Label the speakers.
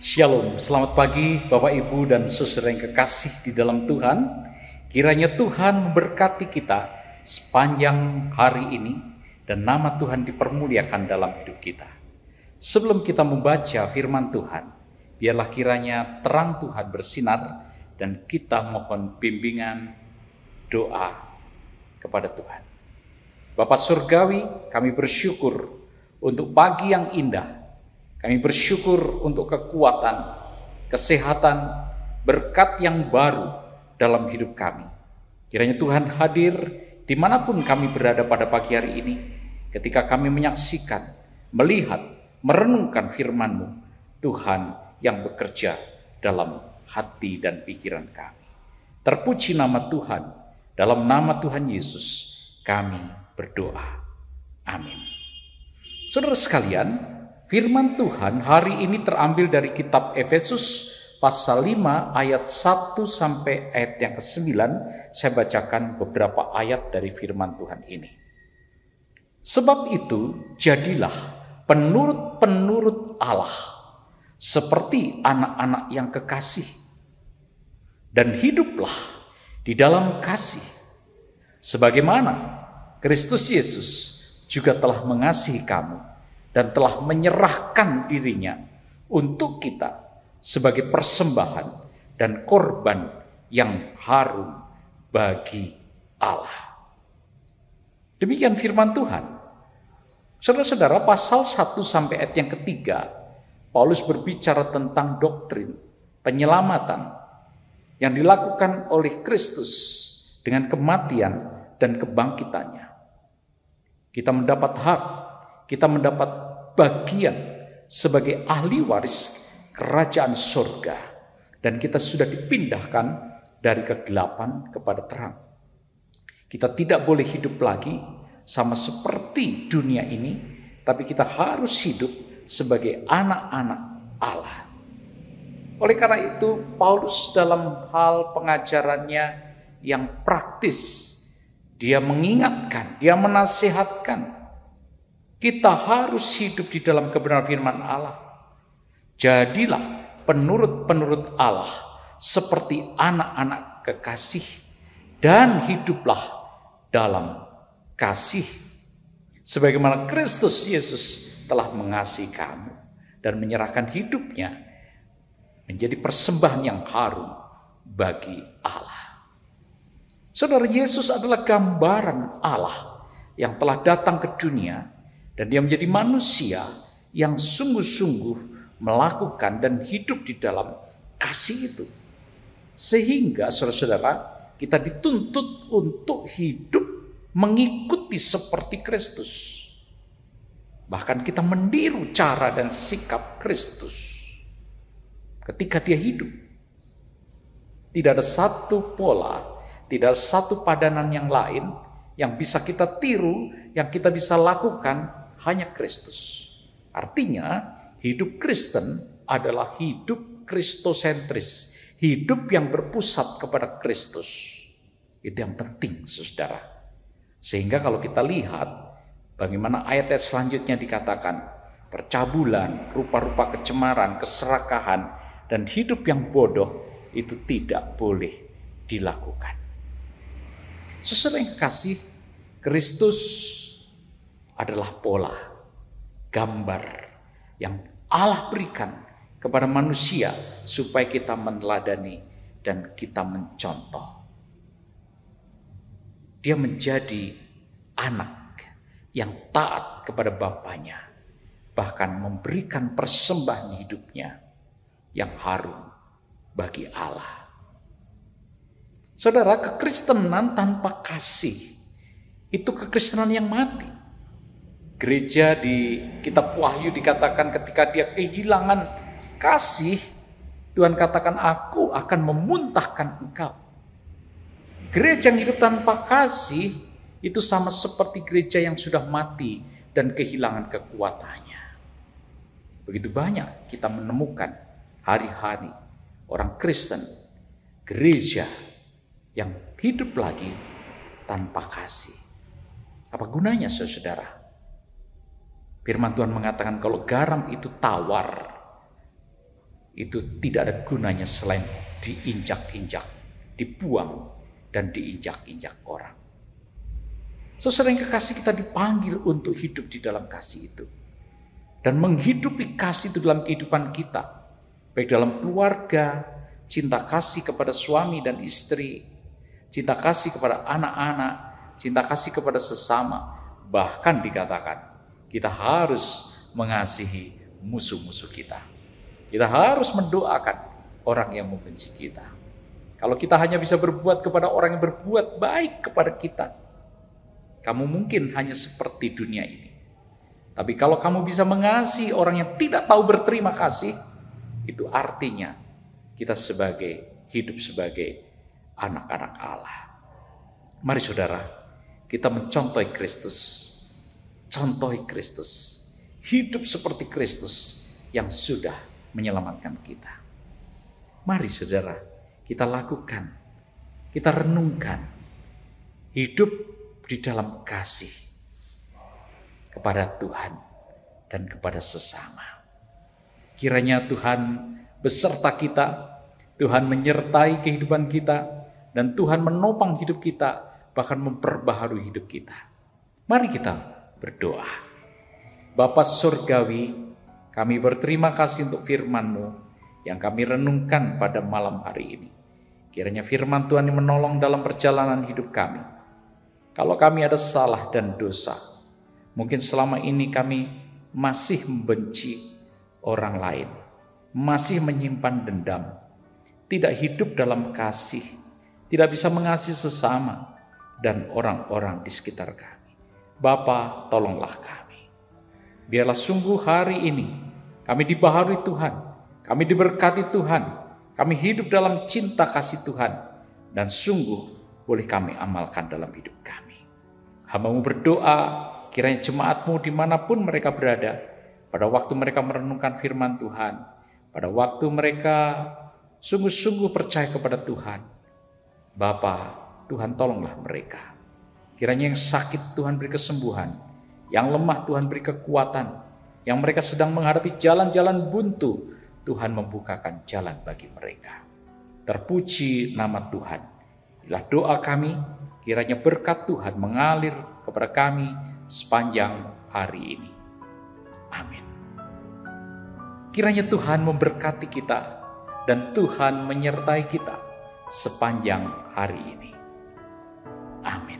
Speaker 1: Shalom, selamat pagi Bapak Ibu dan saudara yang kekasih di dalam Tuhan. Kiranya Tuhan memberkati kita sepanjang hari ini dan nama Tuhan dipermuliakan dalam hidup kita. Sebelum kita membaca firman Tuhan, biarlah kiranya terang Tuhan bersinar dan kita mohon bimbingan doa kepada Tuhan. Bapak Surgawi, kami bersyukur untuk pagi yang indah kami bersyukur untuk kekuatan, kesehatan, berkat yang baru dalam hidup kami. Kiranya Tuhan hadir dimanapun kami berada pada pagi hari ini, ketika kami menyaksikan, melihat, merenungkan firman-Mu, Tuhan yang bekerja dalam hati dan pikiran kami. Terpuji nama Tuhan, dalam nama Tuhan Yesus kami berdoa. Amin. Saudara sekalian, Firman Tuhan hari ini terambil dari kitab Efesus pasal 5 ayat 1 sampai ayat yang ke-9. Saya bacakan beberapa ayat dari firman Tuhan ini. Sebab itu jadilah penurut-penurut Allah seperti anak-anak yang kekasih dan hiduplah di dalam kasih sebagaimana Kristus Yesus juga telah mengasihi kamu dan telah menyerahkan dirinya untuk kita sebagai persembahan dan korban yang harum bagi Allah. Demikian firman Tuhan. Saudara-saudara, pasal 1 sampai ayat yang ketiga, Paulus berbicara tentang doktrin penyelamatan yang dilakukan oleh Kristus dengan kematian dan kebangkitannya. Kita mendapat hak, kita mendapat bagian sebagai ahli waris kerajaan surga. Dan kita sudah dipindahkan dari kegelapan kepada terang. Kita tidak boleh hidup lagi sama seperti dunia ini, tapi kita harus hidup sebagai anak-anak Allah. Oleh karena itu, Paulus dalam hal pengajarannya yang praktis, dia mengingatkan, dia menasihatkan, kita harus hidup di dalam kebenaran firman Allah. Jadilah penurut-penurut Allah seperti anak-anak kekasih dan hiduplah dalam kasih sebagaimana Kristus Yesus telah mengasihi kamu dan menyerahkan hidupnya menjadi persembahan yang harum bagi Allah. Saudara Yesus adalah gambaran Allah yang telah datang ke dunia dan dia menjadi manusia yang sungguh-sungguh melakukan dan hidup di dalam kasih itu. Sehingga saudara-saudara kita dituntut untuk hidup mengikuti seperti Kristus. Bahkan kita meniru cara dan sikap Kristus ketika dia hidup. Tidak ada satu pola, tidak ada satu padanan yang lain yang bisa kita tiru, yang kita bisa lakukan hanya Kristus. Artinya, hidup Kristen adalah hidup kristosentris, hidup yang berpusat kepada Kristus. Itu yang penting, Saudara. Sehingga kalau kita lihat bagaimana ayat-ayat selanjutnya dikatakan, percabulan, rupa-rupa kecemaran, keserakahan, dan hidup yang bodoh itu tidak boleh dilakukan. Sesering kasih, Kristus adalah pola, gambar yang Allah berikan kepada manusia supaya kita meneladani dan kita mencontoh. Dia menjadi anak yang taat kepada bapaknya, bahkan memberikan persembahan hidupnya yang harum bagi Allah. Saudara, kekristenan tanpa kasih itu kekristenan yang mati gereja di kitab Wahyu dikatakan ketika dia kehilangan kasih, Tuhan katakan aku akan memuntahkan engkau. Gereja yang hidup tanpa kasih itu sama seperti gereja yang sudah mati dan kehilangan kekuatannya. Begitu banyak kita menemukan hari-hari orang Kristen, gereja yang hidup lagi tanpa kasih. Apa gunanya saudara? Firman Tuhan mengatakan kalau garam itu tawar, itu tidak ada gunanya selain diinjak-injak, dibuang, dan diinjak-injak orang. Sesering kekasih kita dipanggil untuk hidup di dalam kasih itu. Dan menghidupi kasih itu dalam kehidupan kita. Baik dalam keluarga, cinta kasih kepada suami dan istri, cinta kasih kepada anak-anak, cinta kasih kepada sesama, bahkan dikatakan kita harus mengasihi musuh-musuh kita. Kita harus mendoakan orang yang membenci kita. Kalau kita hanya bisa berbuat kepada orang yang berbuat baik kepada kita, kamu mungkin hanya seperti dunia ini. Tapi kalau kamu bisa mengasihi orang yang tidak tahu berterima kasih, itu artinya kita sebagai hidup sebagai anak-anak Allah. Mari saudara, kita mencontohi Kristus contohi Kristus, hidup seperti Kristus yang sudah menyelamatkan kita. Mari saudara, kita lakukan, kita renungkan hidup di dalam kasih kepada Tuhan dan kepada sesama. Kiranya Tuhan beserta kita, Tuhan menyertai kehidupan kita, dan Tuhan menopang hidup kita, bahkan memperbaharui hidup kita. Mari kita berdoa. Bapa Surgawi, kami berterima kasih untuk firman-Mu yang kami renungkan pada malam hari ini. Kiranya firman Tuhan yang menolong dalam perjalanan hidup kami. Kalau kami ada salah dan dosa, mungkin selama ini kami masih membenci orang lain, masih menyimpan dendam, tidak hidup dalam kasih, tidak bisa mengasihi sesama dan orang-orang di sekitar kami. Bapa, tolonglah kami. Biarlah sungguh hari ini kami dibaharui Tuhan, kami diberkati Tuhan, kami hidup dalam cinta kasih Tuhan, dan sungguh boleh kami amalkan dalam hidup kami. Hambamu berdoa, kiranya jemaatmu dimanapun mereka berada, pada waktu mereka merenungkan firman Tuhan, pada waktu mereka sungguh-sungguh percaya kepada Tuhan, Bapa, Tuhan tolonglah mereka Kiranya yang sakit Tuhan beri kesembuhan, yang lemah Tuhan beri kekuatan, yang mereka sedang menghadapi jalan-jalan buntu, Tuhan membukakan jalan bagi mereka. Terpuji nama Tuhan. Inilah doa kami, kiranya berkat Tuhan mengalir kepada kami sepanjang hari ini. Amin. Kiranya Tuhan memberkati kita dan Tuhan menyertai kita sepanjang hari ini. Amin.